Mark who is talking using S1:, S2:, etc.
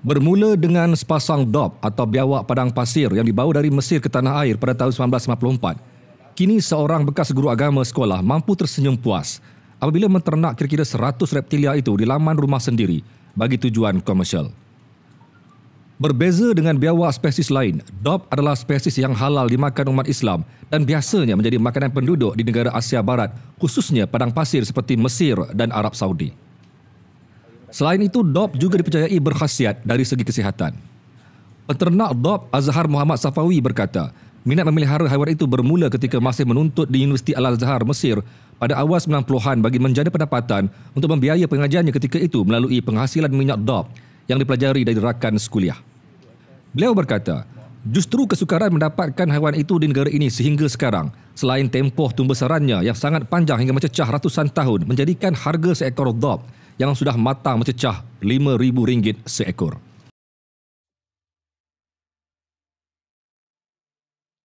S1: Bermula dengan sepasang dop atau biawak padang pasir yang dibawa dari Mesir ke tanah air pada tahun 1954, kini seorang bekas guru agama sekolah mampu tersenyum puas apabila menternak kira-kira 100 reptilia itu di laman rumah sendiri bagi tujuan komersial. Berbeza dengan biawak spesies lain, dop adalah spesies yang halal dimakan umat Islam dan biasanya menjadi makanan penduduk di negara Asia Barat khususnya padang pasir seperti Mesir dan Arab Saudi. Selain itu, DOP juga dipercayai berkhasiat dari segi kesihatan. Peternak DOP Azhar Muhammad Safawi berkata, minat memelihara haiwan itu bermula ketika masih menuntut di Universiti Al-Azhar Mesir pada awal 90-an bagi menjana pendapatan untuk membiaya pengajiannya ketika itu melalui penghasilan minyak DOP yang dipelajari dari rakan sekuliah. Beliau berkata, justru kesukaran mendapatkan haiwan itu di negara ini sehingga sekarang, selain tempoh tumbesarannya yang sangat panjang hingga mencecah ratusan tahun menjadikan harga seekor DOP yang sudah matang mencecah RM5,000 seekor.